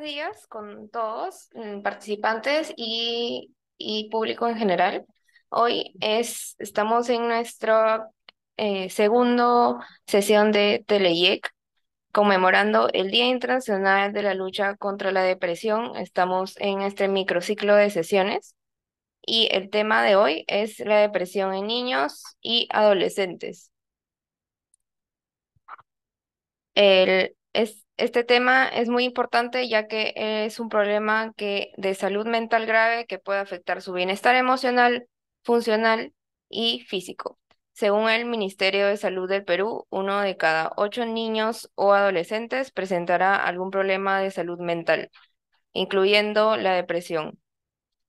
días con todos, mm, participantes y, y público en general. Hoy es, estamos en nuestra eh, segunda sesión de Teleyec, conmemorando el Día Internacional de la Lucha contra la Depresión. Estamos en este microciclo de sesiones y el tema de hoy es la depresión en niños y adolescentes. El, es, este tema es muy importante ya que es un problema que, de salud mental grave que puede afectar su bienestar emocional, funcional y físico. Según el Ministerio de Salud del Perú, uno de cada ocho niños o adolescentes presentará algún problema de salud mental, incluyendo la depresión.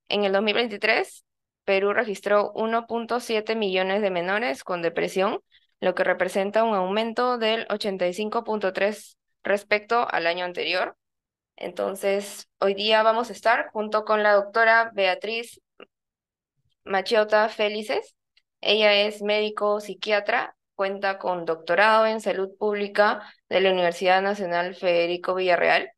En el 2023, Perú registró 1.7 millones de menores con depresión, lo que representa un aumento del 85.3% respecto al año anterior. Entonces, hoy día vamos a estar junto con la doctora Beatriz Machiota Felices. Ella es médico psiquiatra, cuenta con doctorado en salud pública de la Universidad Nacional Federico Villarreal.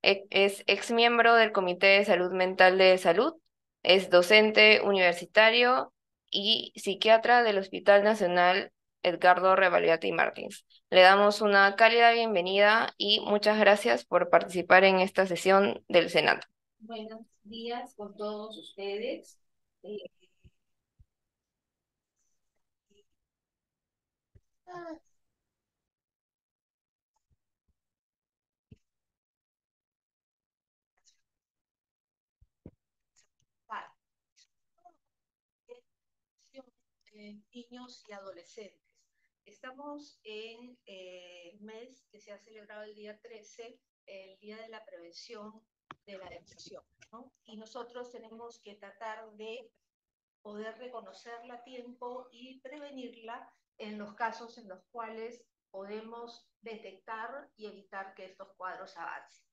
E-, es ex miembro del Comité de Salud Mental de Salud, es docente universitario y psiquiatra del Hospital Nacional Edgardo Revaliati Martins. Le damos una cálida bienvenida y muchas gracias por participar en esta sesión del Senado. Buenos días con todos ustedes. niños y adolescentes. Estamos en el eh, mes que se ha celebrado el día 13, el Día de la Prevención de la Depresión. ¿no? Y nosotros tenemos que tratar de poder reconocerla a tiempo y prevenirla en los casos en los cuales podemos detectar y evitar que estos cuadros avancen.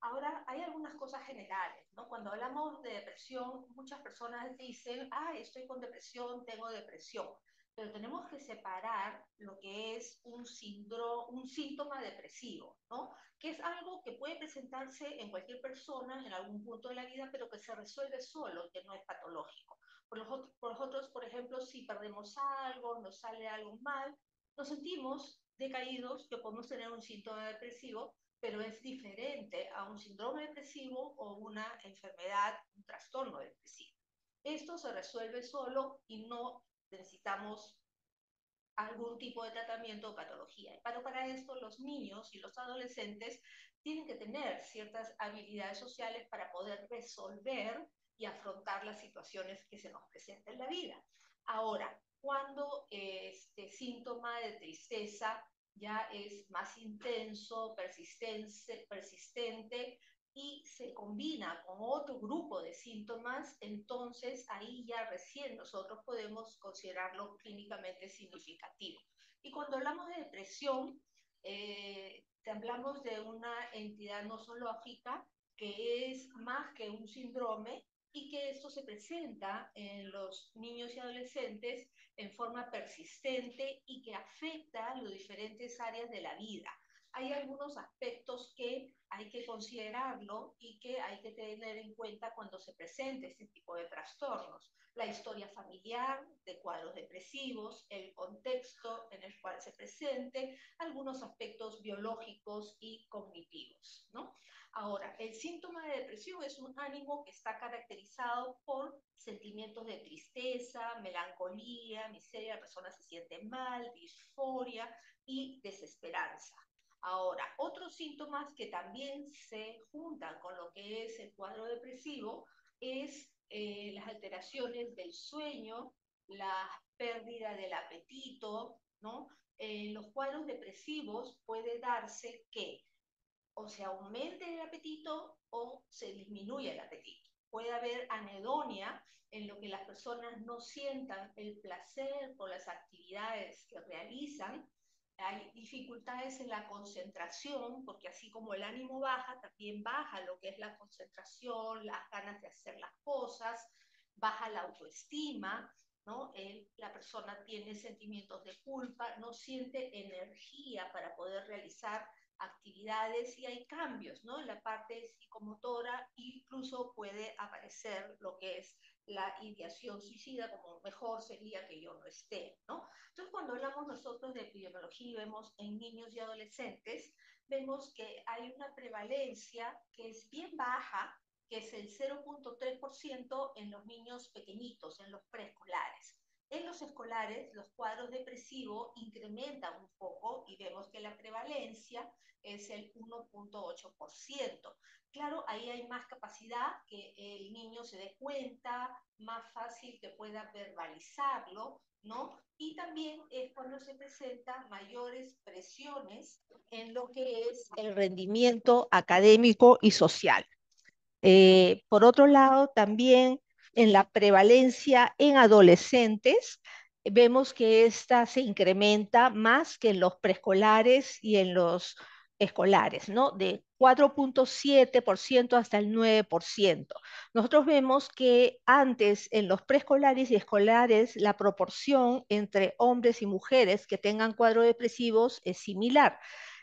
Ahora, hay algunas cosas generales, ¿no? Cuando hablamos de depresión, muchas personas dicen, ah, estoy con depresión, tengo depresión pero tenemos que separar lo que es un, síndrome, un síntoma depresivo, ¿no? que es algo que puede presentarse en cualquier persona en algún punto de la vida, pero que se resuelve solo, que no es patológico. Por nosotros por por ejemplo, si perdemos algo, nos sale algo mal, nos sentimos decaídos, que podemos tener un síntoma depresivo, pero es diferente a un síndrome depresivo o una enfermedad, un trastorno depresivo. Esto se resuelve solo y no necesitamos algún tipo de tratamiento o patología. Pero para esto los niños y los adolescentes tienen que tener ciertas habilidades sociales para poder resolver y afrontar las situaciones que se nos presentan en la vida. Ahora, cuando este síntoma de tristeza ya es más intenso, persistente, persistente y se combina con otro grupo de síntomas, entonces ahí ya recién nosotros podemos considerarlo clínicamente significativo. Y cuando hablamos de depresión, eh, hablamos de una entidad no nosológica que es más que un síndrome y que esto se presenta en los niños y adolescentes en forma persistente y que afecta a las diferentes áreas de la vida hay algunos aspectos que hay que considerarlo y que hay que tener en cuenta cuando se presente este tipo de trastornos. La historia familiar de cuadros depresivos, el contexto en el cual se presente, algunos aspectos biológicos y cognitivos. Ahora, el síntoma de depresión es un ánimo que está caracterizado por sentimientos de tristeza, melancolía, miseria, la persona se siente mal, disforia y desesperanza. Ahora, otros síntomas que también se juntan con lo que es el cuadro depresivo es eh, las alteraciones del sueño, la pérdida del apetito, ¿no? En los cuadros depresivos puede darse que o se aumente el apetito o se disminuye el apetito. Puede haber anedonia en lo que las personas no sientan el placer por las actividades que realizan hay dificultades en la concentración, porque así como el ánimo baja, también baja lo que es la concentración, las ganas de hacer las cosas, baja la autoestima, ¿no? la persona tiene sentimientos de culpa, no siente energía para poder realizar actividades y hay cambios, ¿no? En la parte psicomotora incluso puede aparecer lo que es la ideación suicida, como mejor sería que yo no esté, ¿no? Entonces, cuando hablamos nosotros de epidemiología y vemos en niños y adolescentes, vemos que hay una prevalencia que es bien baja, que es el 0.3% en los niños pequeñitos, en los preescolares. En los escolares, los cuadros depresivos incrementan un poco y vemos que la prevalencia es el 1.8%. Claro, ahí hay más capacidad que el niño se dé cuenta, más fácil que pueda verbalizarlo, ¿no? Y también es cuando se presentan mayores presiones en lo que es el rendimiento académico y social. Eh, por otro lado, también en la prevalencia en adolescentes, vemos que esta se incrementa más que en los preescolares y en los escolares, ¿no? De 4.7% hasta el 9%. Nosotros vemos que antes en los preescolares y escolares la proporción entre hombres y mujeres que tengan cuadro depresivos es similar.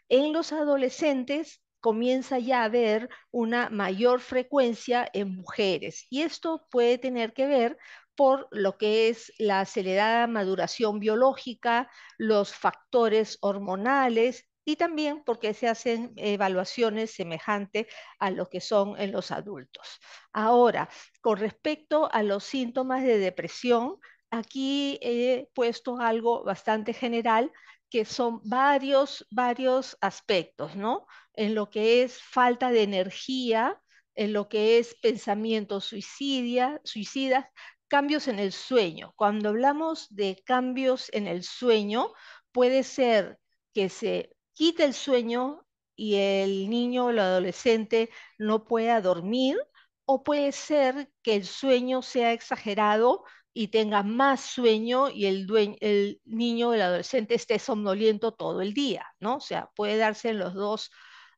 En los adolescentes comienza ya a haber una mayor frecuencia en mujeres y esto puede tener que ver por lo que es la acelerada maduración biológica, los factores hormonales y también porque se hacen evaluaciones semejantes a lo que son en los adultos. Ahora, con respecto a los síntomas de depresión, aquí he puesto algo bastante general que son varios, varios aspectos, ¿no? En lo que es falta de energía, en lo que es pensamiento suicidas, suicidas, cambios en el sueño. Cuando hablamos de cambios en el sueño, puede ser que se quita el sueño y el niño o el adolescente no pueda dormir o puede ser que el sueño sea exagerado y tenga más sueño y el, niño o el adolescente esté somnoliento todo el día, ¿no? O sea, puede darse en los dos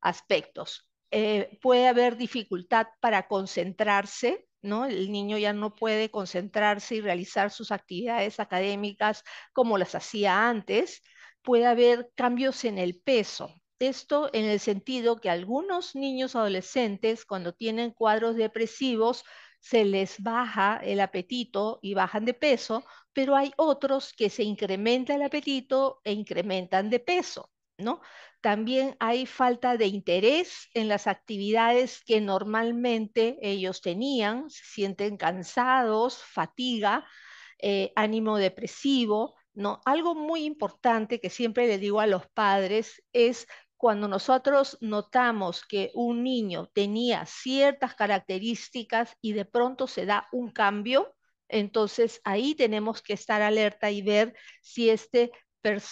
aspectos. Eh, puede haber dificultad para concentrarse, ¿no? El niño ya no puede concentrarse y realizar sus actividades académicas como las hacía antes puede haber cambios en el peso. Esto en el sentido que algunos niños adolescentes cuando tienen cuadros depresivos se les baja el apetito y bajan de peso, pero hay otros que se incrementa el apetito e incrementan de peso, ¿no? También hay falta de interés en las actividades que normalmente ellos tenían, se sienten cansados, fatiga, eh, ánimo depresivo, ¿no? Algo muy importante que siempre le digo a los padres es cuando nosotros notamos que un niño tenía ciertas características y de pronto se da un cambio, entonces ahí tenemos que estar alerta y ver si este,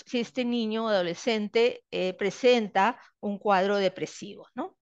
si este niño o adolescente eh, presenta un cuadro depresivo, ¿no?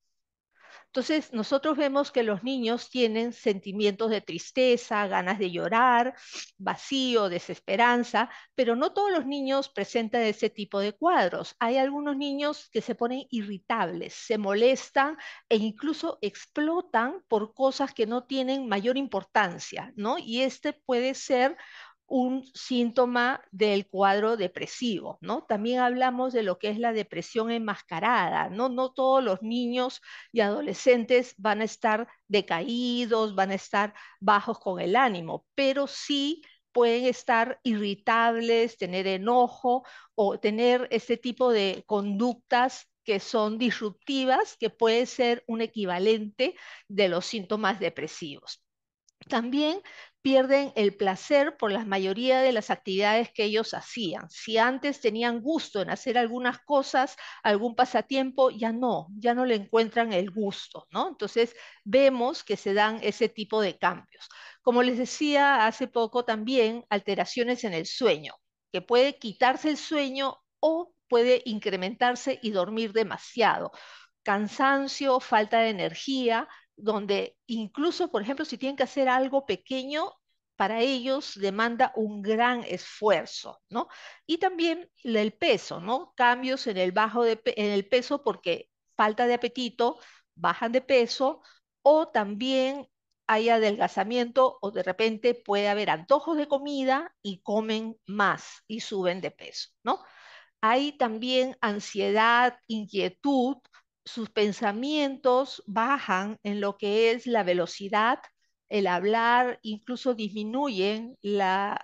Entonces, nosotros vemos que los niños tienen sentimientos de tristeza, ganas de llorar, vacío, desesperanza, pero no todos los niños presentan ese tipo de cuadros. Hay algunos niños que se ponen irritables, se molestan e incluso explotan por cosas que no tienen mayor importancia, ¿no? Y este puede ser un síntoma del cuadro depresivo, ¿no? También hablamos de lo que es la depresión enmascarada, ¿no? No todos los niños y adolescentes van a estar decaídos, van a estar bajos con el ánimo, pero sí pueden estar irritables, tener enojo o tener este tipo de conductas que son disruptivas, que puede ser un equivalente de los síntomas depresivos. También pierden el placer por la mayoría de las actividades que ellos hacían. Si antes tenían gusto en hacer algunas cosas, algún pasatiempo, ya no, ya no le encuentran el gusto, ¿no? Entonces vemos que se dan ese tipo de cambios. Como les decía hace poco también, alteraciones en el sueño, que puede quitarse el sueño o puede incrementarse y dormir demasiado. Cansancio, falta de energía, donde incluso, por ejemplo, si tienen que hacer algo pequeño, para ellos demanda un gran esfuerzo, ¿no? Y también el peso, ¿no? Cambios en el, bajo de, en el peso porque falta de apetito, bajan de peso, o también hay adelgazamiento o de repente puede haber antojos de comida y comen más y suben de peso, ¿no? Hay también ansiedad, inquietud, sus pensamientos bajan en lo que es la velocidad, el hablar, incluso disminuyen la,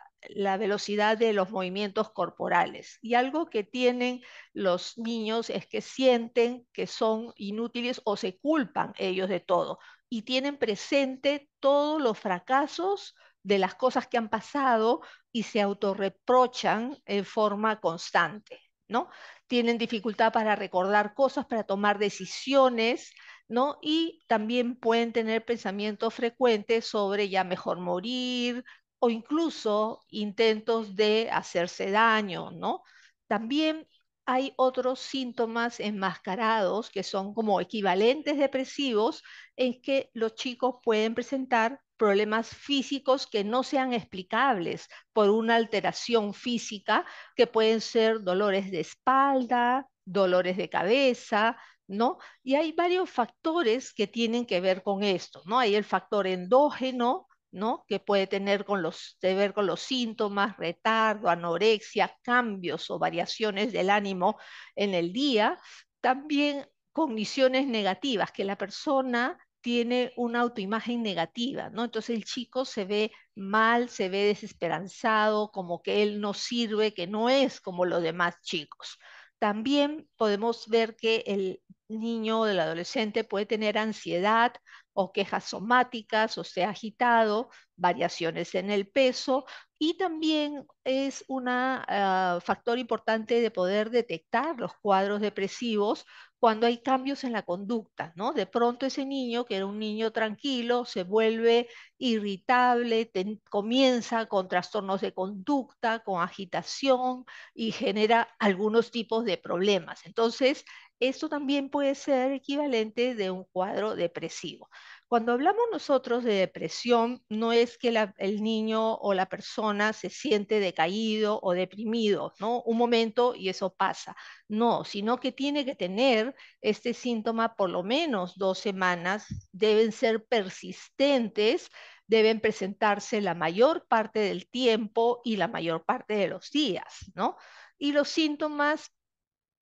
velocidad de los movimientos corporales. Y algo que tienen los niños es que sienten que son inútiles o se culpan ellos de todo y tienen presente todos los fracasos de las cosas que han pasado y se autorreprochan en forma constante. ¿no? Tienen dificultad para recordar cosas, para tomar decisiones, ¿no? Y también pueden tener pensamientos frecuentes sobre ya mejor morir o incluso intentos de hacerse daño, ¿no? También hay otros síntomas enmascarados que son como equivalentes depresivos en que los chicos pueden presentar problemas físicos que no sean explicables por una alteración física, que pueden ser dolores de espalda, dolores de cabeza, ¿no? Y hay varios factores que tienen que ver con esto, ¿no? Hay el factor endógeno, ¿no? Que puede tener con los, que ver con los síntomas, retardo, anorexia, cambios o variaciones del ánimo en el día. También cogniciones negativas, que la persona tiene una autoimagen negativa, ¿no? Entonces el chico se ve mal, se ve desesperanzado, como que él no sirve, que no es como los demás chicos. También podemos ver que el niño o del adolescente puede tener ansiedad o quejas somáticas o sea agitado, variaciones en el peso y también es un ah, factor importante de poder detectar los cuadros depresivos cuando hay cambios en la conducta, ¿no? De pronto ese niño, que era un niño tranquilo, se vuelve irritable, comienza con trastornos de conducta, con agitación y genera algunos tipos de problemas. Entonces, esto también puede ser equivalente de un cuadro depresivo. Cuando hablamos nosotros de depresión, no es que el niño o la persona se siente decaído o deprimido, ¿no? Un momento y eso pasa. No, sino que tiene que tener este síntoma por lo menos dos semanas, deben ser persistentes, deben presentarse la mayor parte del tiempo y la mayor parte de los días, ¿no? Y los síntomas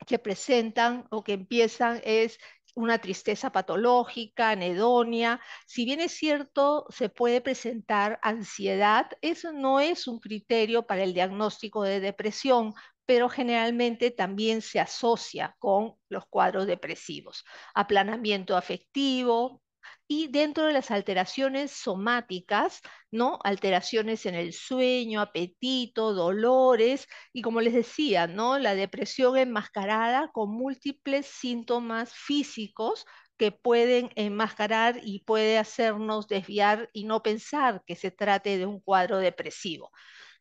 que presentan o que empiezan es una tristeza patológica, anedonia. Si bien es cierto, se puede presentar ansiedad, eso no es un criterio para el diagnóstico de depresión, pero generalmente también se asocia con los cuadros depresivos. Aplanamiento afectivo, y dentro de las alteraciones somáticas, ¿no? Alteraciones en el sueño, apetito, dolores y como les decía, ¿no? La depresión enmascarada con múltiples síntomas físicos que pueden enmascarar y puede hacernos desviar y no pensar que se trate de un cuadro depresivo.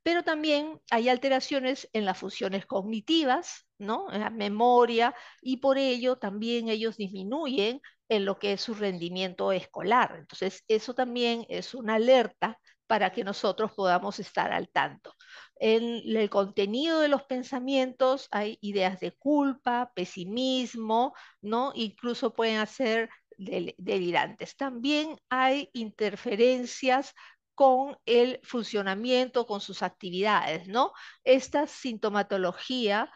Pero también hay alteraciones en las funciones cognitivas, ¿no? En la memoria y por ello también ellos disminuyen en lo que es su rendimiento escolar. Entonces, eso también es una alerta para que nosotros podamos estar al tanto. En el contenido de los pensamientos hay ideas de culpa, pesimismo, ¿no? Incluso pueden hacer delirantes. También hay interferencias con el funcionamiento, con sus actividades, ¿no? Esta sintomatología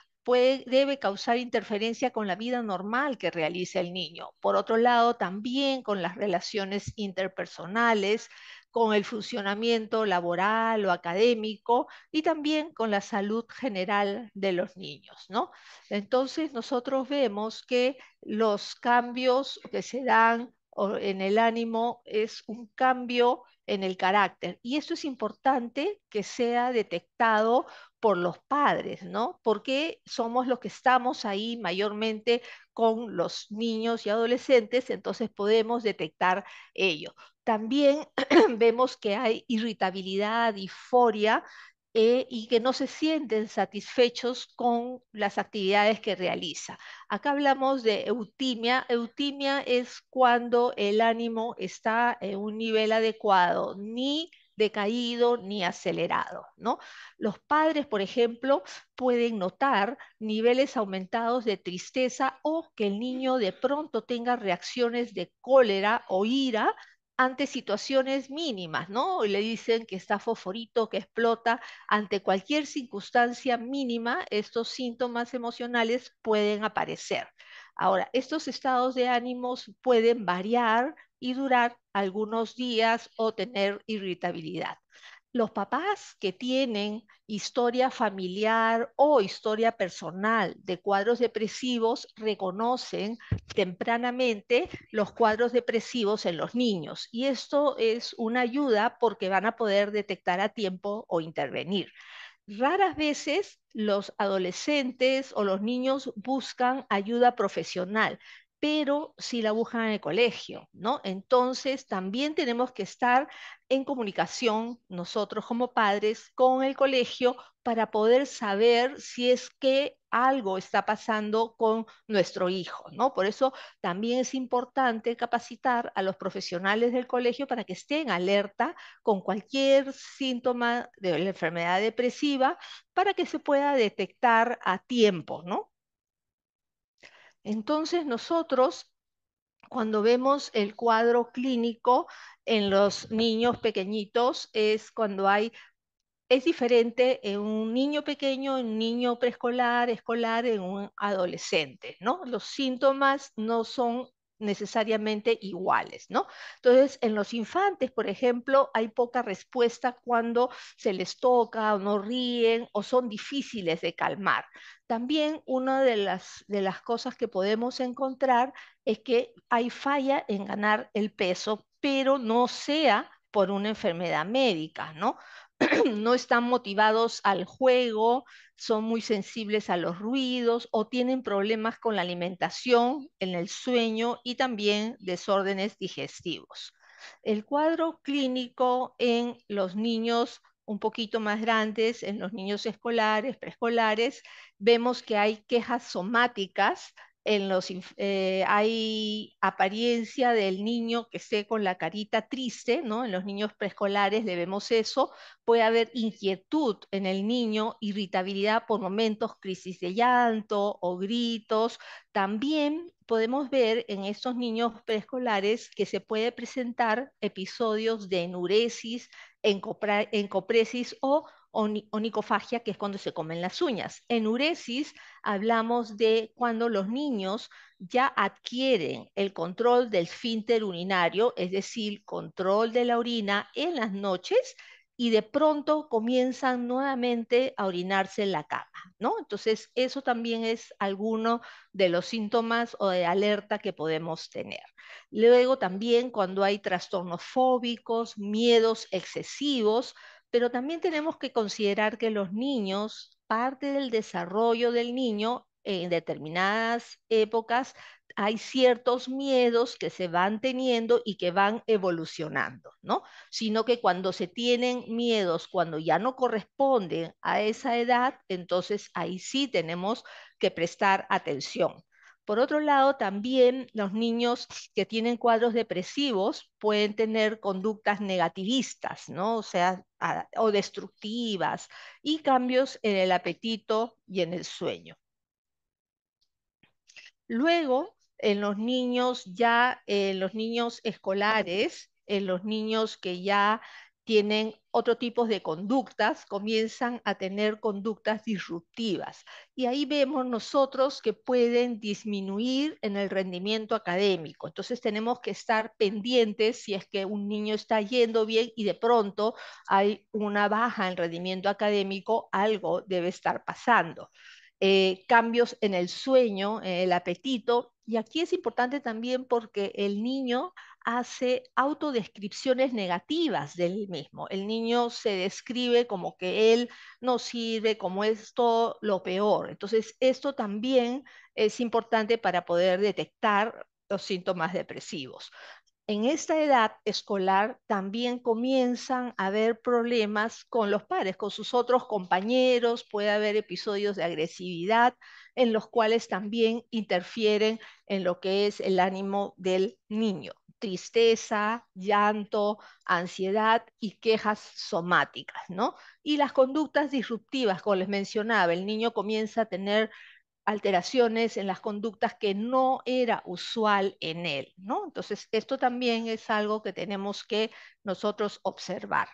debe causar interferencia con la vida normal que realiza el niño. Por otro lado, también con las relaciones interpersonales, con el funcionamiento laboral o académico y también con la salud general de los niños, ¿no? Entonces, nosotros vemos que los cambios que se dan en el ánimo es un cambio en el carácter. Y esto es importante que sea detectado por los padres, ¿no? Porque somos los que estamos ahí mayormente con los niños y adolescentes, entonces podemos detectar ello. También vemos que hay irritabilidad, disforia eh, y que no se sienten satisfechos con las actividades que realiza. Acá hablamos de eutimia. Eutimia es cuando el ánimo está en un nivel adecuado, ni decaído ni acelerado, ¿no? Los padres, por ejemplo, pueden notar niveles aumentados de tristeza o que el niño de pronto tenga reacciones de cólera o ira ante situaciones mínimas, ¿no? Le dicen que está fosforito, que explota. Ante cualquier circunstancia mínima, estos síntomas emocionales pueden aparecer. Ahora, estos estados de ánimos pueden variar y durar algunos días o tener irritabilidad. Los papás que tienen historia familiar o historia personal de cuadros depresivos reconocen tempranamente los cuadros depresivos en los niños y esto es una ayuda porque van a poder detectar a tiempo o intervenir raras veces los adolescentes o los niños buscan ayuda profesional, pero si la buscan en el colegio, ¿no? Entonces, también tenemos que estar en comunicación nosotros como padres con el colegio para poder saber si es que algo está pasando con nuestro hijo, ¿no? Por eso también es importante capacitar a los profesionales del colegio para que estén alerta con cualquier síntoma de la enfermedad depresiva para que se pueda detectar a tiempo, ¿no? Entonces nosotros cuando vemos el cuadro clínico en los niños pequeñitos es cuando hay es diferente en un niño pequeño, en un niño preescolar, escolar, en un adolescente, ¿no? Los síntomas no son necesariamente iguales, ¿no? Entonces, en los infantes, por ejemplo, hay poca respuesta cuando se les toca o no ríen o son difíciles de calmar. También una de las, de las cosas que podemos encontrar es que hay falla en ganar el peso, pero no sea por una enfermedad médica, ¿no? no están motivados al juego, son muy sensibles a los ruidos o tienen problemas con la alimentación, en el sueño y también desórdenes digestivos. El cuadro clínico en los niños un poquito más grandes, en los niños escolares, preescolares, vemos que hay quejas somáticas en los, eh, hay apariencia del niño que esté con la carita triste, ¿no? En los niños preescolares vemos eso. Puede haber inquietud en el niño, irritabilidad por momentos, crisis de llanto o gritos. También podemos ver en estos niños preescolares que se puede presentar episodios de enuresis, encopresis o onicofagia, que es cuando se comen las uñas. En uresis hablamos de cuando los niños ya adquieren el control del finter urinario, es decir, control de la orina en las noches y de pronto comienzan nuevamente a orinarse en la cama, ¿no? Entonces, eso también es alguno de los síntomas o de alerta que podemos tener. Luego también cuando hay trastornos fóbicos, miedos excesivos, pero también tenemos que considerar que los niños, parte del desarrollo del niño en determinadas épocas, hay ciertos miedos que se van teniendo y que van evolucionando, ¿no? Sino que cuando se tienen miedos, cuando ya no corresponden a esa edad, entonces ahí sí tenemos que prestar atención. Por otro lado, también los niños que tienen cuadros depresivos pueden tener conductas negativistas, ¿no? O sea, o destructivas y cambios en el apetito y en el sueño. Luego, en los niños ya, en los niños escolares, en los niños que ya tienen otro tipo de conductas, comienzan a tener conductas disruptivas. Y ahí vemos nosotros que pueden disminuir en el rendimiento académico. Entonces tenemos que estar pendientes si es que un niño está yendo bien y de pronto hay una baja en rendimiento académico, algo debe estar pasando. Eh, cambios en el sueño, eh, el apetito. Y aquí es importante también porque el niño hace autodescripciones negativas del mismo. El niño se describe como que él no sirve, como es todo lo peor. Entonces, esto también es importante para poder detectar los síntomas depresivos. En esta edad escolar también comienzan a haber problemas con los pares, con sus otros compañeros, puede haber episodios de agresividad en los cuales también interfieren en lo que es el ánimo del niño tristeza, llanto, ansiedad y quejas somáticas, ¿no? Y las conductas disruptivas, como les mencionaba, el niño comienza a tener alteraciones en las conductas que no era usual en él, ¿no? Entonces, esto también es algo que tenemos que nosotros observar.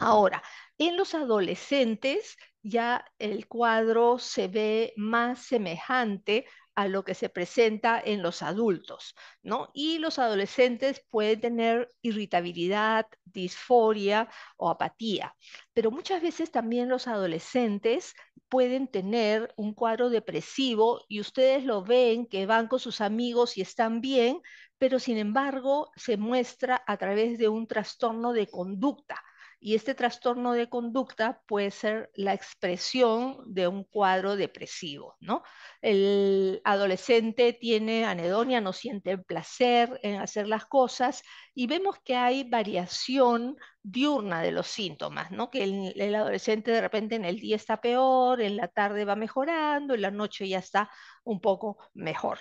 Ahora, en los adolescentes ya el cuadro se ve más semejante a lo que se presenta en los adultos, ¿no? Y los adolescentes pueden tener irritabilidad, disforia o apatía, pero muchas veces también los adolescentes pueden tener un cuadro depresivo y ustedes lo ven que van con sus amigos y están bien, pero sin embargo se muestra a través de un trastorno de conducta y este trastorno de conducta puede ser la expresión de un cuadro depresivo, ¿no? El adolescente tiene anedonia, no siente placer en hacer las cosas y vemos que hay variación diurna de los síntomas, ¿no? Que el, el adolescente de repente en el día está peor, en la tarde va mejorando, en la noche ya está un poco mejor.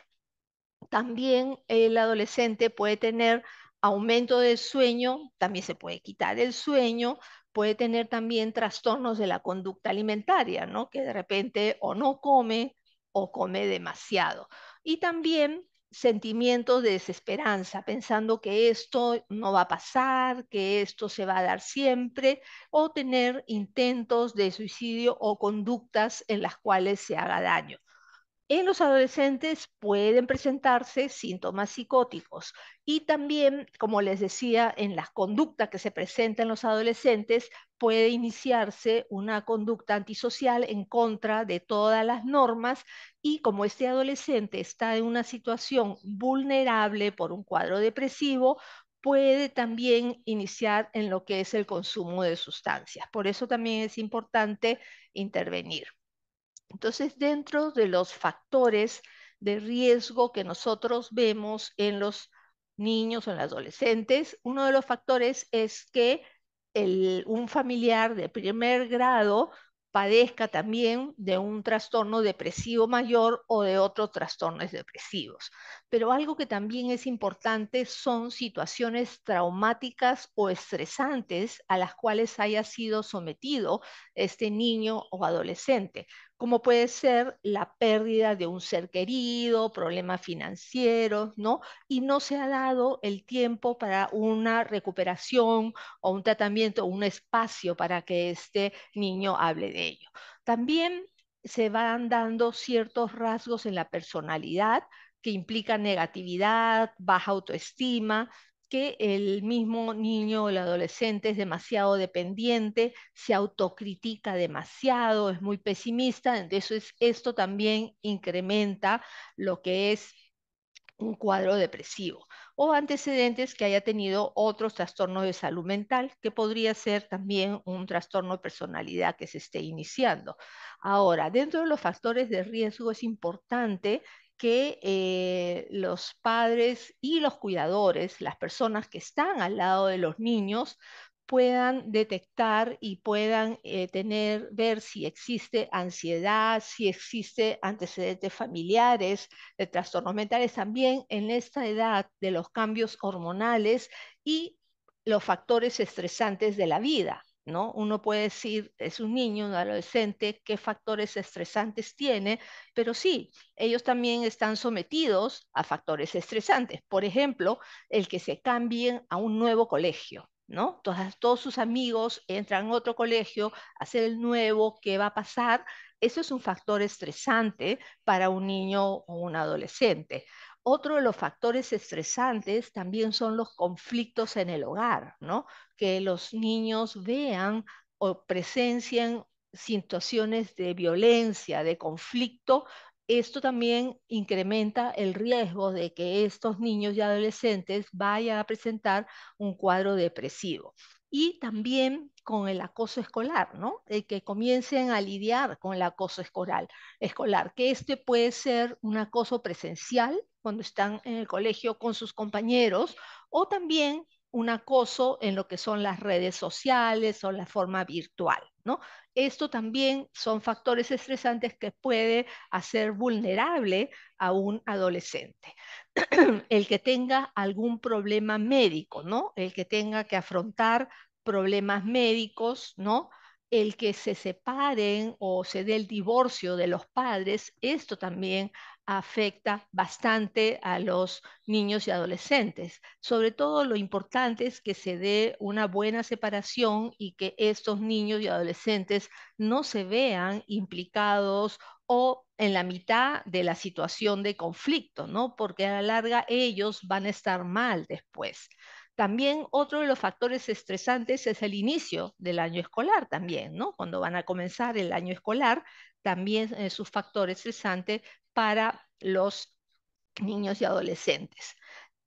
También el adolescente puede tener aumento del sueño, también se puede quitar el sueño, puede tener también trastornos de la conducta alimentaria, ¿no? Que de repente o no come o come demasiado. Y también sentimientos de desesperanza, pensando que esto no va a pasar, que esto se va a dar siempre, o tener intentos de suicidio o conductas en las cuales se haga daño. En los adolescentes pueden presentarse síntomas psicóticos y también, como les decía, en las conductas que se presentan en los adolescentes puede iniciarse una conducta antisocial en contra de todas las normas y como este adolescente está en una situación vulnerable por un cuadro depresivo, puede también iniciar en lo que es el consumo de sustancias. Por eso también es importante intervenir. Entonces, dentro de los factores de riesgo que nosotros vemos en los niños o en los adolescentes, uno de los factores es que un familiar de primer grado padezca también de un trastorno depresivo mayor o de otros trastornos depresivos. Pero algo que también es importante son situaciones traumáticas o estresantes a las cuales haya sido sometido este niño o adolescente como puede ser la pérdida de un ser querido, problemas financieros, ¿no? Y no se ha dado el tiempo para una recuperación o un tratamiento, o un espacio para que este niño hable de ello. También se van dando ciertos rasgos en la personalidad que implican negatividad, baja autoestima, que el mismo niño o el adolescente es demasiado dependiente, se autocritica demasiado, es muy pesimista, entonces esto también incrementa lo que es un cuadro depresivo o antecedentes que haya tenido otros trastornos de salud mental, que podría ser también un trastorno de personalidad que se esté iniciando. Ahora, dentro de los factores de riesgo es importante que eh, los padres y los cuidadores, las personas que están al lado de los niños, puedan detectar y puedan eh, tener, ver si existe ansiedad, si existe antecedentes familiares de trastornos mentales también en esta edad de los cambios hormonales y los factores estresantes de la vida. Uno puede decir, es un niño, un adolescente, qué factores estresantes tiene, pero sí, ellos también están sometidos a factores estresantes. Por ejemplo, el que se cambien a un nuevo colegio, ¿no? todos sus amigos entran a otro colegio, hacer el nuevo, ¿qué va a pasar? Eso es un factor estresante para un niño o un adolescente. Otro de los factores estresantes también son los conflictos en el hogar, ¿no? Que los niños vean o presencien situaciones de violencia, de conflicto, esto también incrementa el riesgo de que estos niños y adolescentes vayan a presentar un cuadro depresivo y también con el acoso escolar, ¿no? El eh, que comiencen a lidiar con el acoso escolar, escolar, que este puede ser un acoso presencial cuando están en el colegio con sus compañeros o también un acoso en lo que son las redes sociales o la forma virtual, ¿no? esto también son factores estresantes que puede hacer vulnerable a un adolescente. El que tenga algún problema médico, ¿no? El que tenga que afrontar problemas médicos, ¿no? El que se separen o se dé el divorcio de los padres, esto también afecta bastante a los niños y adolescentes. Sobre todo lo importante es que se dé una buena separación y que estos niños y adolescentes no se vean implicados o en la mitad de la situación de conflicto, ¿no? Porque a la larga ellos van a estar mal después. También otro de los factores estresantes es el inicio del año escolar también, ¿no? Cuando van a comenzar el año escolar, también es un factor estresante para los niños y adolescentes.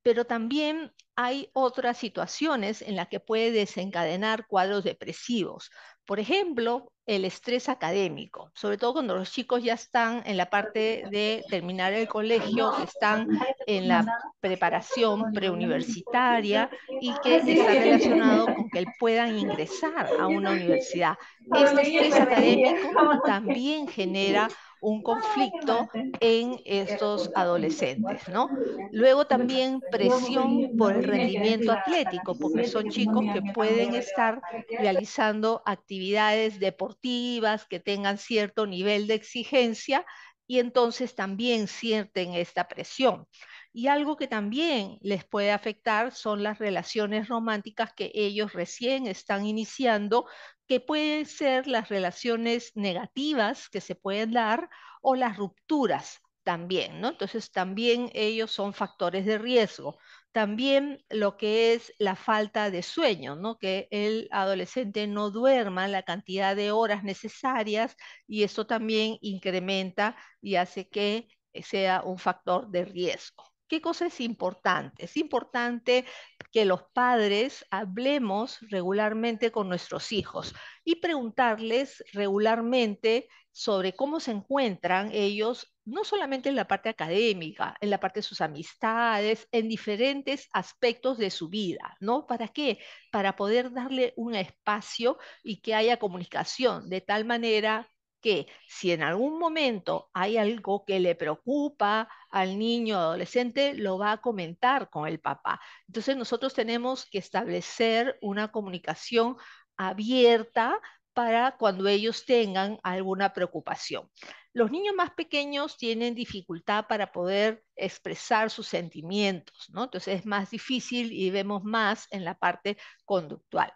Pero también hay otras situaciones en las que puede desencadenar cuadros depresivos. Por ejemplo, el estrés académico, sobre todo cuando los chicos ya están en la parte de terminar el colegio, están en la preparación preuniversitaria y que está relacionado con que puedan ingresar a una universidad. Este estrés académico también genera un conflicto en estos adolescentes, ¿no? Luego también presión por el rendimiento atlético, porque son chicos que pueden estar realizando actividades deportivas que tengan cierto nivel de exigencia y entonces también sienten esta presión. Y algo que también les puede afectar son las relaciones románticas que ellos recién están iniciando, que pueden ser las relaciones negativas que se pueden dar o las rupturas también, ¿no? Entonces también ellos son factores de riesgo. También lo que es la falta de sueño, ¿no? Que el adolescente no duerma la cantidad de horas necesarias y eso también incrementa y hace que sea un factor de riesgo. ¿Qué cosa es importante? Es importante que los padres hablemos regularmente con nuestros hijos y preguntarles regularmente sobre cómo se encuentran ellos, no solamente en la parte académica, en la parte de sus amistades, en diferentes aspectos de su vida, ¿no? ¿Para qué? Para poder darle un espacio y que haya comunicación, de tal manera que si en algún momento hay algo que le preocupa al niño o adolescente, lo va a comentar con el papá. Entonces nosotros tenemos que establecer una comunicación abierta para cuando ellos tengan alguna preocupación. Los niños más pequeños tienen dificultad para poder expresar sus sentimientos, ¿no? Entonces es más difícil y vemos más en la parte conductual.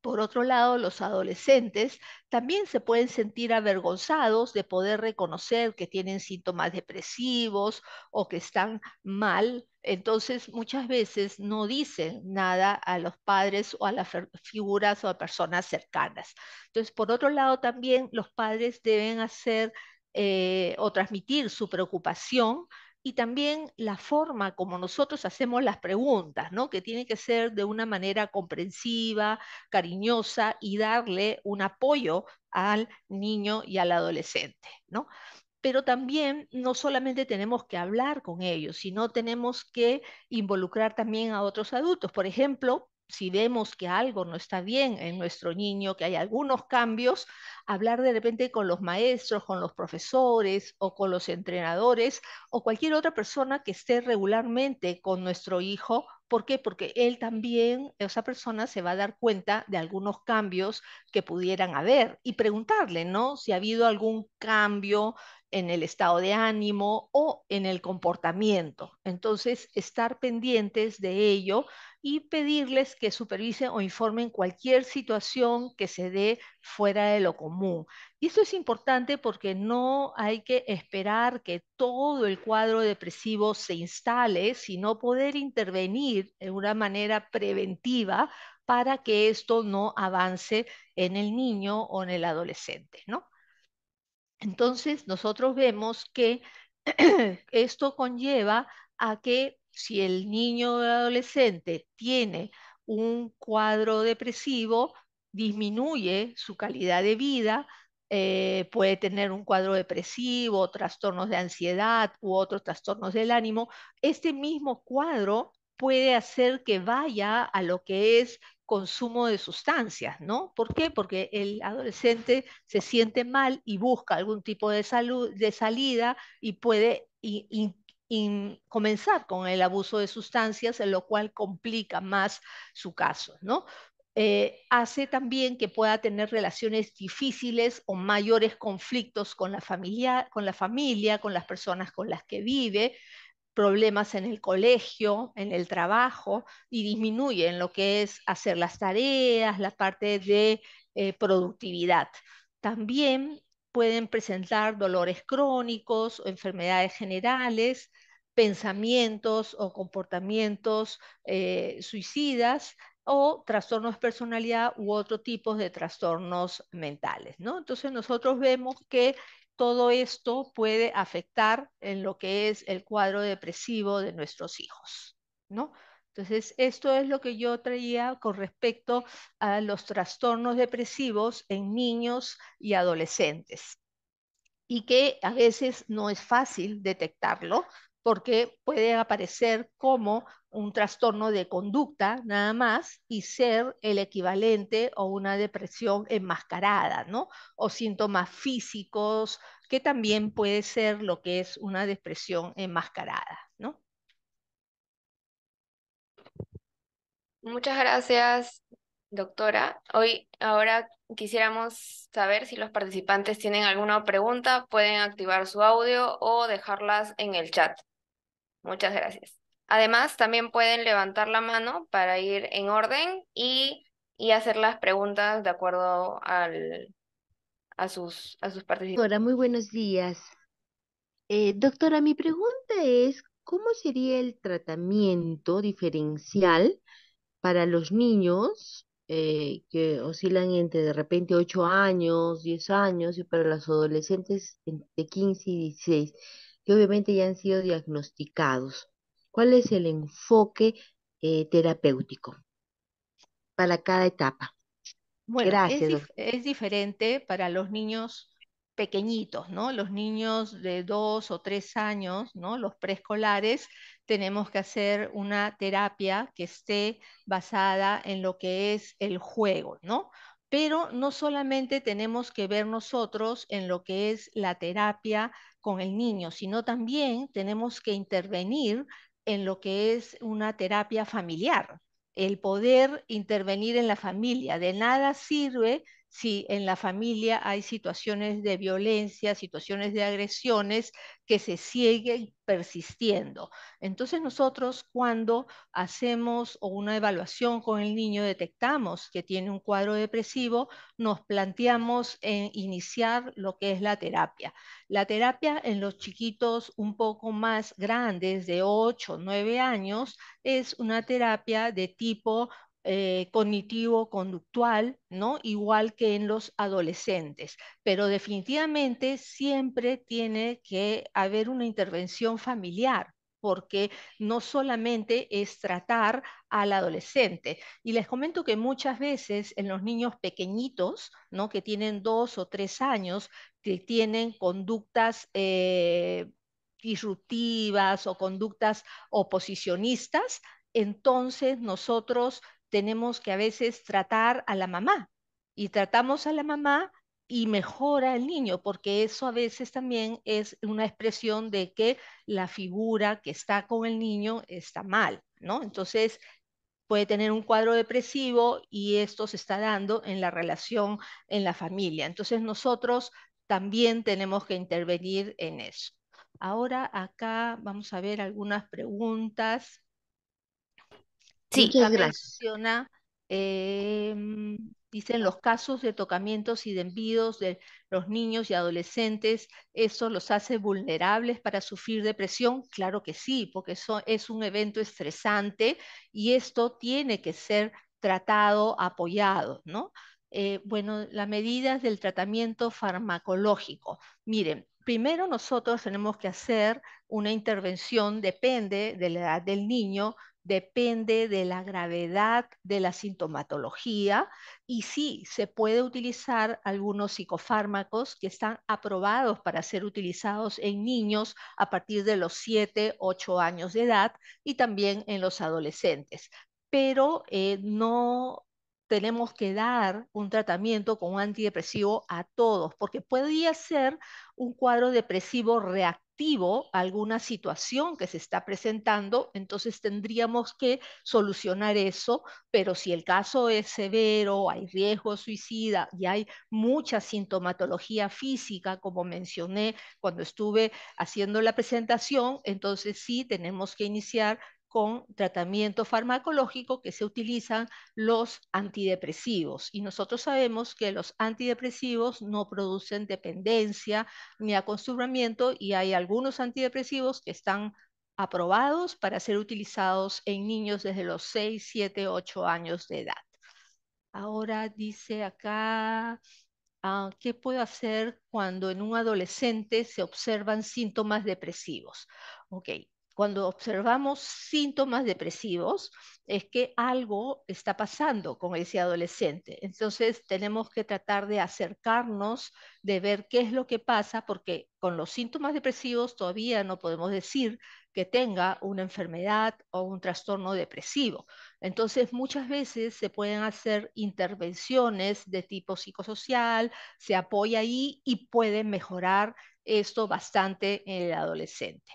Por otro lado, los adolescentes también se pueden sentir avergonzados de poder reconocer que tienen síntomas depresivos o que están mal. Entonces, muchas veces no dicen nada a los padres o a las figuras o a personas cercanas. Entonces, por otro lado, también los padres deben hacer eh, o transmitir su preocupación y también la forma como nosotros hacemos las preguntas, ¿no? Que tiene que ser de una manera comprensiva, cariñosa y darle un apoyo al niño y al adolescente, ¿no? Pero también no solamente tenemos que hablar con ellos, sino tenemos que involucrar también a otros adultos. Por ejemplo, si vemos que algo no está bien en nuestro niño, que hay algunos cambios, hablar de repente con los maestros, con los profesores o con los entrenadores o cualquier otra persona que esté regularmente con nuestro hijo ¿Por qué? Porque él también, esa persona se va a dar cuenta de algunos cambios que pudieran haber y preguntarle, ¿no? Si ha habido algún cambio en el estado de ánimo o en el comportamiento. Entonces, estar pendientes de ello y pedirles que supervisen o informen cualquier situación que se dé fuera de lo común. Y esto es importante porque no hay que esperar que todo el cuadro depresivo se instale, sino poder intervenir de una manera preventiva para que esto no avance en el niño o en el adolescente, Entonces, nosotros vemos que esto conlleva a que si el niño o el adolescente tiene un cuadro depresivo, disminuye su calidad de vida, eh, puede tener un cuadro depresivo, trastornos de ansiedad u otros trastornos del ánimo, este mismo cuadro puede hacer que vaya a lo que es consumo de sustancias, ¿no? ¿Por qué? Porque el adolescente se siente mal y busca algún tipo de, salud, de salida y puede comenzar con el abuso de sustancias, en lo cual complica más su caso, ¿no? Eh, hace también que pueda tener relaciones difíciles o mayores conflictos con la, familia, con las personas con las que vive, problemas en el colegio, en el trabajo, y disminuye en lo que es hacer las tareas, la parte de eh, productividad. También pueden presentar dolores crónicos o enfermedades generales, pensamientos o comportamientos eh, suicidas o trastornos de personalidad u otro tipo de trastornos mentales, ¿no? Entonces nosotros vemos que todo esto puede afectar en lo que es el cuadro depresivo de nuestros hijos, ¿no? Entonces, esto es lo que yo traía con respecto a los trastornos depresivos en niños y adolescentes y que a veces no es fácil detectarlo porque puede aparecer como un trastorno de conducta nada más y ser el equivalente o una depresión enmascarada, ¿no? O síntomas físicos, que también puede ser lo que es una depresión enmascarada, ¿no? Muchas gracias, doctora. Hoy, ahora quisiéramos saber si los participantes tienen alguna pregunta, pueden activar su audio o dejarlas en el chat. Muchas gracias. Además, también pueden levantar la mano para ir en orden y, y hacer las preguntas de acuerdo al, a, sus, a sus participantes. Doctora, muy buenos días. Eh, doctora, mi pregunta es, ¿cómo sería el tratamiento diferencial para los niños eh, que oscilan entre de repente 8 años, 10 años y para los adolescentes entre 15 y 16? que obviamente ya han sido diagnosticados. ¿Cuál es el enfoque eh, terapéutico para cada etapa? Bueno, es, es diferente para los niños pequeñitos, ¿no? Los niños de dos o tres años, ¿no? Los preescolares, tenemos que hacer una terapia que esté basada en lo que es el juego, ¿no? Pero no solamente tenemos que ver nosotros en lo que es la terapia con el niño, sino también tenemos que intervenir en lo que es una terapia familiar, el poder intervenir en la familia. De nada sirve si en la familia hay situaciones de violencia, situaciones de agresiones que se siguen persistiendo. Entonces nosotros cuando hacemos una evaluación con el niño, detectamos que tiene un cuadro depresivo, nos planteamos en iniciar lo que es la terapia. La terapia en los chiquitos un poco más grandes, de 8, 9 años, es una terapia de tipo eh, cognitivo-conductual, ¿no? Igual que en los adolescentes. Pero definitivamente siempre tiene que haber una intervención familiar, porque no solamente es tratar al adolescente. Y les comento que muchas veces en los niños pequeñitos, ¿no? que tienen dos o tres años, que tienen conductas eh, disruptivas o conductas oposicionistas, entonces nosotros tenemos que a veces tratar a la mamá y tratamos a la mamá y mejora el niño, porque eso a veces también es una expresión de que la figura que está con el niño está mal, ¿no? Entonces puede tener un cuadro depresivo y esto se está dando en la relación en la familia. Entonces nosotros también tenemos que intervenir en eso. Ahora acá vamos a ver algunas preguntas. Sí, em, dicen los casos de tocamientos y de envíos de los niños y adolescentes, ¿eso los hace vulnerables para sufrir depresión? Claro que sí, porque eso es un evento estresante y esto tiene que ser tratado, apoyado, ¿no? Eh, bueno, las medidas del tratamiento farmacológico. Miren, primero nosotros tenemos que hacer una intervención, depende de la edad del niño, depende de la gravedad de la sintomatología y sí, se puede utilizar algunos psicofármacos que están aprobados para ser utilizados en niños a partir de los 7, 8 años de edad y también en los adolescentes, pero eh, no tenemos que dar un tratamiento con un antidepresivo a todos, porque podría ser un cuadro depresivo reactivo a alguna situación que se está presentando, entonces tendríamos que solucionar eso, pero si el caso es severo, hay riesgo suicida y hay mucha sintomatología física, como mencioné cuando estuve haciendo la presentación, entonces sí tenemos que iniciar con tratamiento farmacológico que se utilizan los antidepresivos. Y nosotros sabemos que los antidepresivos no producen dependencia ni acostumbramiento y hay algunos antidepresivos que están aprobados para ser utilizados en niños desde los 6, 7, 8 años de edad. Ahora dice acá, ah, ¿qué puedo hacer cuando en un adolescente se observan síntomas depresivos? Ok, cuando observamos síntomas depresivos, es que algo está pasando con ese adolescente. Entonces tenemos que tratar de acercarnos, de ver qué es lo que pasa, porque con los síntomas depresivos todavía no podemos decir que tenga una enfermedad o un trastorno depresivo. Entonces, muchas veces se pueden hacer intervenciones de tipo psicosocial, se apoya ahí y puede mejorar esto bastante en el adolescente.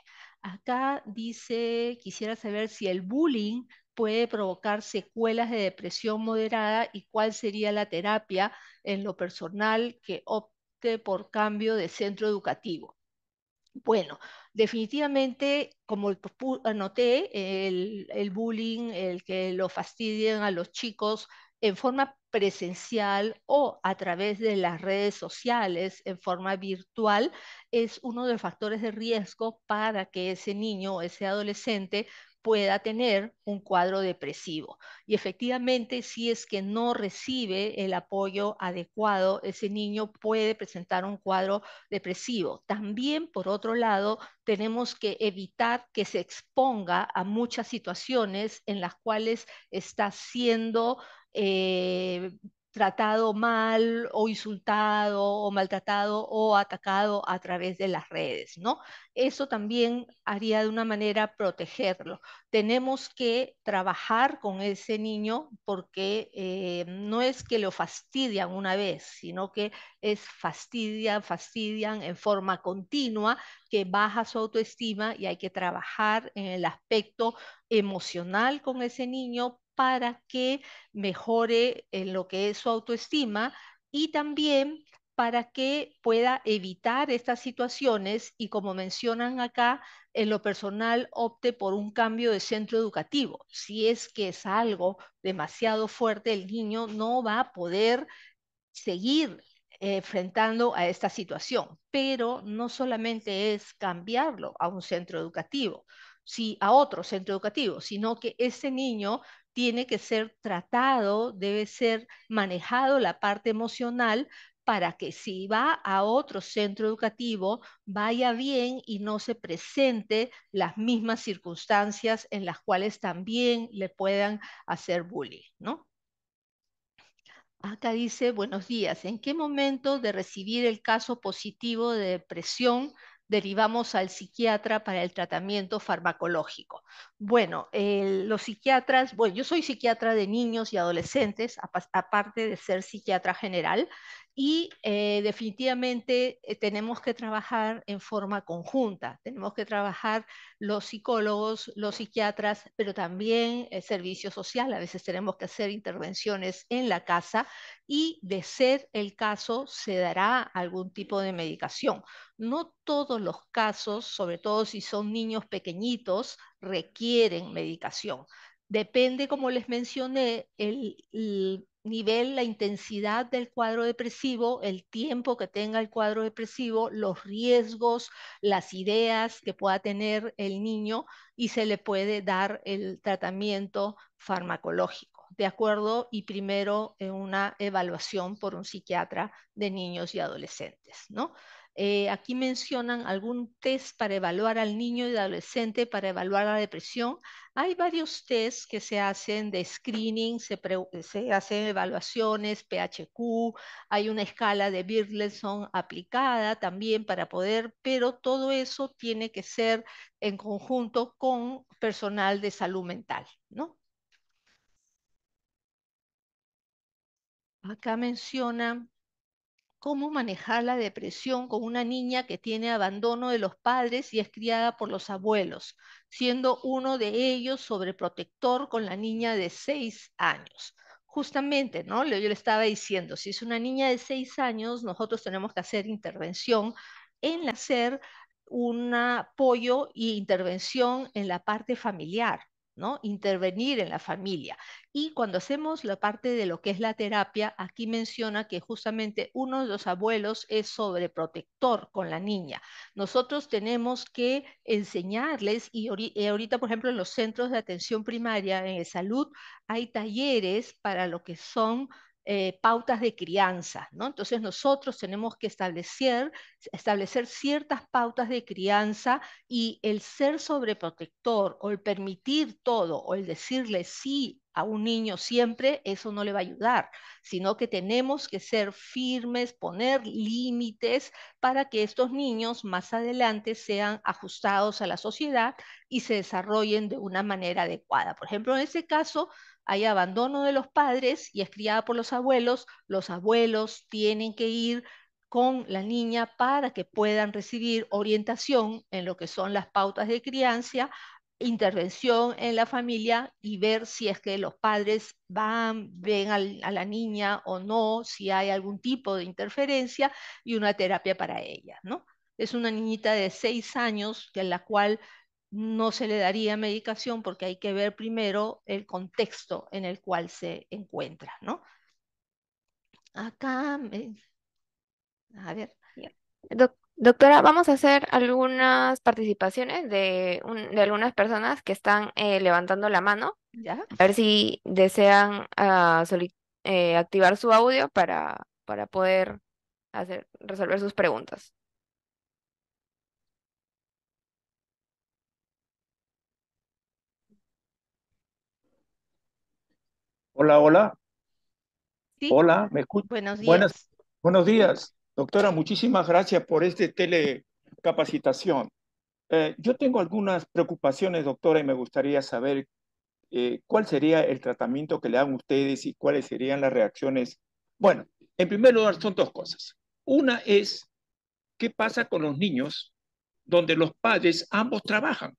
Acá dice, quisiera saber si el bullying puede provocar secuelas de depresión moderada y cuál sería la terapia en lo personal que opte por cambio de centro educativo. Bueno, definitivamente, como anoté, el, el bullying, el que lo fastidien a los chicos en forma presencial o a través de las redes sociales en forma virtual es uno de los factores de riesgo para que ese niño o ese adolescente pueda tener un cuadro depresivo. Y efectivamente, si es que no recibe el apoyo adecuado, ese niño puede presentar un cuadro depresivo. También, por otro lado, tenemos que evitar que se exponga a muchas situaciones en las cuales está siendo eh, tratado mal o insultado o maltratado o atacado a través de las redes, ¿no? Eso también haría de una manera protegerlo. Tenemos que trabajar con ese niño porque eh, no es que lo fastidian una vez, sino que es fastidian, fastidian en forma continua que baja su autoestima y hay que trabajar en el aspecto emocional con ese niño para que mejore en eh, lo que es su autoestima y también para que pueda evitar estas situaciones y como mencionan acá, en lo personal opte por un cambio de centro educativo. Si es que es algo demasiado fuerte, el niño no va a poder seguir eh, enfrentando a esta situación, pero no solamente es cambiarlo a un centro educativo, si, a otro centro educativo, sino que ese niño tiene que ser tratado, debe ser manejado la parte emocional para que si va a otro centro educativo vaya bien y no se presente las mismas circunstancias en las cuales también le puedan hacer bullying, ¿no? Acá dice, buenos días, ¿en qué momento de recibir el caso positivo de depresión derivamos al psiquiatra para el tratamiento farmacológico. Bueno, los psiquiatras, bueno, yo soy psiquiatra de niños y adolescentes, aparte de ser psiquiatra general, y eh, definitivamente eh, tenemos que trabajar en forma conjunta. Tenemos que trabajar los psicólogos, los psiquiatras, pero también el servicio social. A veces tenemos que hacer intervenciones en la casa y de ser el caso se dará algún tipo de medicación. No todos los casos, sobre todo si son niños pequeñitos, requieren medicación. Depende, como les mencioné, el nivel, la intensidad del cuadro depresivo, el tiempo que tenga el cuadro depresivo, los riesgos, las ideas que pueda tener el niño y se le puede dar el tratamiento farmacológico, de acuerdo, y primero eh, una evaluación por un psiquiatra de niños y adolescentes, ¿no? Eh, aquí mencionan algún test para evaluar al niño y adolescente, para evaluar la depresión. Hay varios tests que se hacen de screening, se, hacen evaluaciones, PHQ, hay una escala de aplicada también para poder, pero todo eso tiene que ser en conjunto con personal de salud mental, ¿no? Acá mencionan cómo manejar la depresión con una niña que tiene abandono de los padres y es criada por los abuelos, siendo uno de ellos sobreprotector con la niña de seis años. Justamente, ¿no? Yo le estaba diciendo, si es una niña de seis años, nosotros tenemos que hacer intervención en hacer un apoyo e intervención en la parte familiar, ¿no? Intervenir en la familia. Y cuando hacemos la parte de lo que es la terapia, aquí menciona que justamente uno de los abuelos es sobreprotector con la niña. Nosotros tenemos que enseñarles y eh, ahorita, por ejemplo, en los centros de atención primaria en salud hay talleres para lo que son eh, pautas de crianza, ¿no? Entonces nosotros tenemos que establecer, establecer ciertas pautas de crianza y el ser sobreprotector o el permitir todo o el decirle sí a un niño siempre, eso no le va a ayudar, sino que tenemos que ser firmes, poner límites para que estos niños más adelante sean ajustados a la sociedad y se desarrollen de una manera adecuada. Por ejemplo, en ese caso, hay abandono de los padres y es criada por los abuelos, los abuelos tienen que ir con la niña para que puedan recibir orientación en lo que son las pautas de crianza, intervención en la familia y ver si es que los padres van, ven a la niña o no, si hay algún tipo de interferencia y una terapia para ella, ¿no? Es una niñita de seis años, en la cual no se le daría medicación porque hay que ver primero el contexto en el cual se encuentra, ¿no? Acá, a ver. doctora, vamos a hacer algunas participaciones de, algunas personas que están eh, levantando la mano. A ver si desean ah, eh, activar su audio para, para poder resolver sus preguntas. Hola, hola. Hola, me escuchan. Buenos días. Buenas, buenos días. Doctora, muchísimas gracias por esta telecapacitación. Eh, yo tengo algunas preocupaciones, doctora, y me gustaría saber eh, cuál sería el tratamiento que le dan ustedes y cuáles serían las reacciones. Bueno, en primer lugar son dos cosas. Una es, ¿qué pasa con los niños donde los padres ambos trabajan?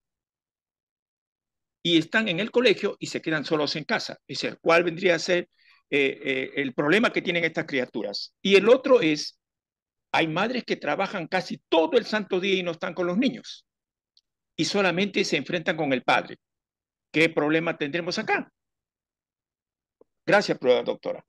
y están en el colegio y se quedan solos en casa. Es el cual vendría a ser eh, eh, el problema que tienen estas criaturas? Y el otro es, hay madres que trabajan casi todo el santo día y no están con los niños y solamente se enfrentan con el padre. ¿Qué problema tendremos acá? Gracias, doctora.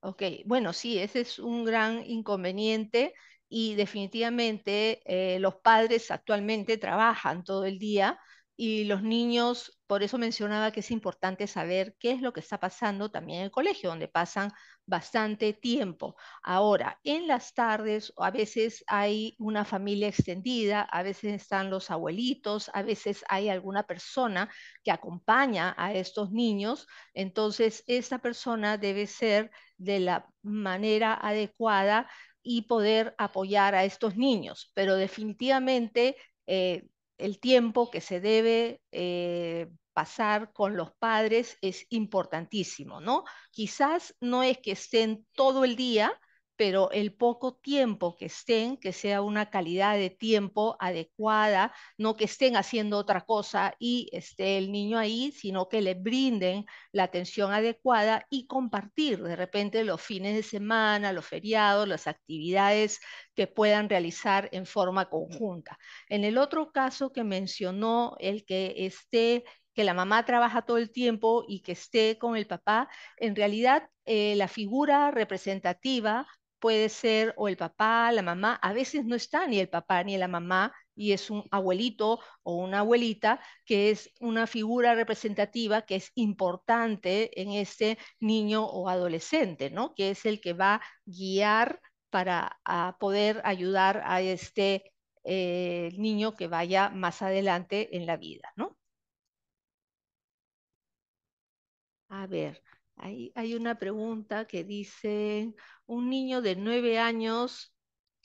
Ok, bueno, sí, ese es un gran inconveniente y definitivamente eh, los padres actualmente trabajan todo el día y los niños, por eso mencionaba que es importante saber qué es lo que está pasando también en el colegio, donde pasan bastante tiempo. Ahora, en las tardes a veces hay una familia extendida, a veces están los abuelitos, a veces hay alguna persona que acompaña a estos niños, entonces esta persona debe ser de la manera adecuada y poder apoyar a estos niños, pero definitivamente eh, el tiempo que se debe eh, pasar con los padres es importantísimo, ¿no? Quizás no es que estén todo el día, pero el poco tiempo que estén, que sea una calidad de tiempo adecuada, no que estén haciendo otra cosa y esté el niño ahí, sino que le brinden la atención adecuada y compartir de repente los fines de semana, los feriados, las actividades que puedan realizar en forma conjunta. En el otro caso que mencionó, el que esté que la mamá trabaja todo el tiempo y que esté con el papá, en realidad eh, la figura representativa puede ser o el papá, la mamá, a veces no está ni el papá ni la mamá y es un abuelito o una abuelita que es una figura representativa que es importante en este niño o adolescente, ¿no? Que es el que va a guiar para a poder ayudar a este eh, niño que vaya más adelante en la vida, ¿no? A ver, hay una pregunta que dice, un niño de nueve años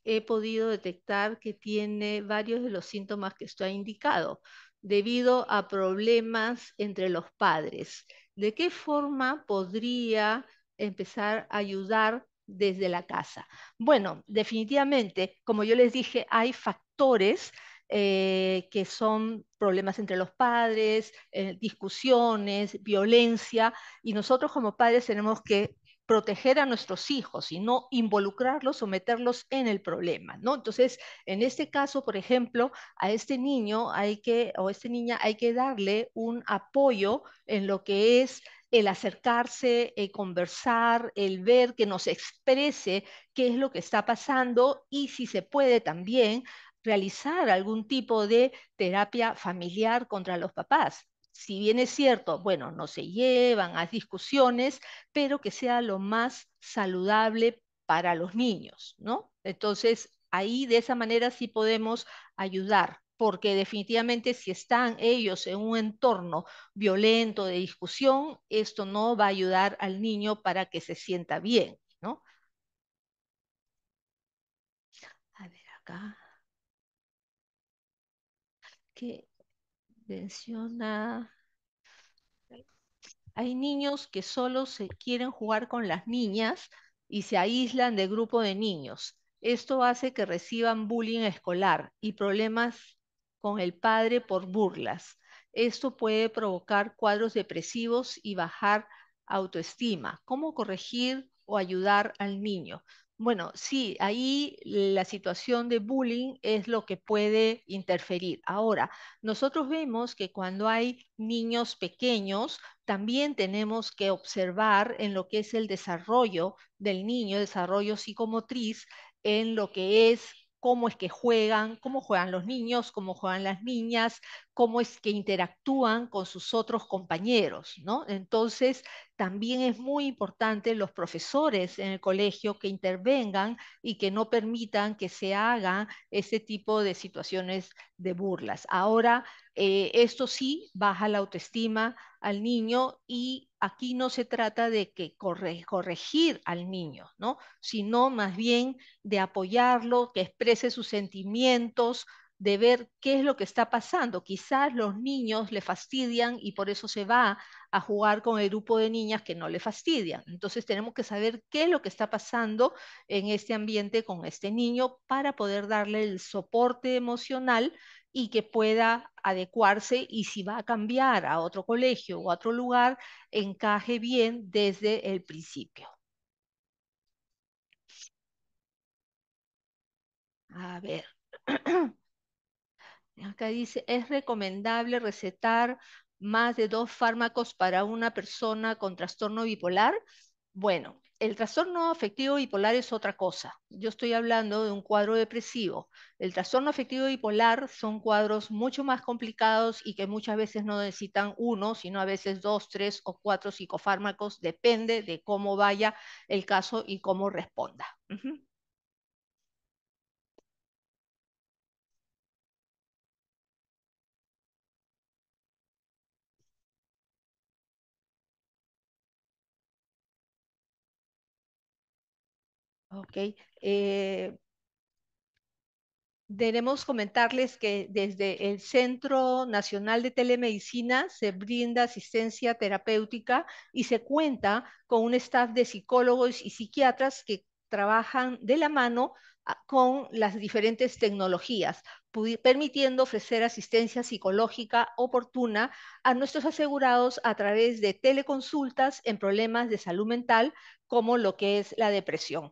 he podido detectar que tiene varios de los síntomas que esto ha indicado debido a problemas entre los padres. ¿De qué forma podría empezar a ayudar desde la casa? Bueno, definitivamente, como yo les dije, hay factores eh, que son problemas entre los padres, eh, discusiones, violencia, y nosotros como padres tenemos que proteger a nuestros hijos y no involucrarlos o meterlos en el problema, ¿no? Entonces, en este caso, por ejemplo, a este niño hay que, o a esta niña hay que darle un apoyo en lo que es el acercarse, el conversar, el ver que nos exprese qué es lo que está pasando y si se puede también realizar algún tipo de terapia familiar contra los papás. Si bien es cierto, bueno, no se llevan a discusiones, pero que sea lo más saludable para los niños, ¿no? Entonces, ahí de esa manera sí podemos ayudar, porque definitivamente si están ellos en un entorno violento de discusión, esto no va a ayudar al niño para que se sienta bien, ¿no? A ver acá que menciona, hay niños que solo se quieren jugar con las niñas y se aíslan del grupo de niños. Esto hace que reciban bullying escolar y problemas con el padre por burlas. Esto puede provocar cuadros depresivos y bajar autoestima. ¿Cómo corregir o ayudar al niño? Bueno, sí, ahí la situación de bullying es lo que puede interferir. Ahora, nosotros vemos que cuando hay niños pequeños, también tenemos que observar en lo que es el desarrollo del niño, desarrollo psicomotriz, en lo que es cómo es que juegan, cómo juegan los niños, cómo juegan las niñas, cómo es que interactúan con sus otros compañeros, ¿no? Entonces, también es muy importante los profesores en el colegio que intervengan y que no permitan que se haga ese tipo de situaciones de burlas. Ahora, eh, esto sí baja la autoestima al niño y aquí no se trata de que corregir al niño, ¿no? Sino más bien de apoyarlo, que exprese sus sentimientos, de ver qué es lo que está pasando. Quizás los niños le fastidian y por eso se va a jugar con el grupo de niñas que no le fastidian. Entonces tenemos que saber qué es lo que está pasando en este ambiente con este niño para poder darle el soporte emocional y que pueda adecuarse y si va a cambiar a otro colegio o a otro lugar, encaje bien desde el principio. A ver. Acá dice, es recomendable recetar más de dos fármacos para una persona con trastorno bipolar. Bueno, el trastorno afectivo bipolar es otra cosa. Yo estoy hablando de un cuadro depresivo. El trastorno afectivo bipolar son cuadros mucho más complicados y que muchas veces no necesitan uno, sino a veces dos, tres o cuatro psicofármacos. Depende de cómo vaya el caso y cómo responda. Ok. Eh, debemos comentarles que desde el Centro Nacional de Telemedicina se brinda asistencia terapéutica y se cuenta con un staff de psicólogos y psiquiatras que trabajan de la mano ah, con las diferentes tecnologías, permitiendo ofrecer asistencia psicológica oportuna a nuestros asegurados a través de teleconsultas en problemas de salud mental como lo que es la depresión.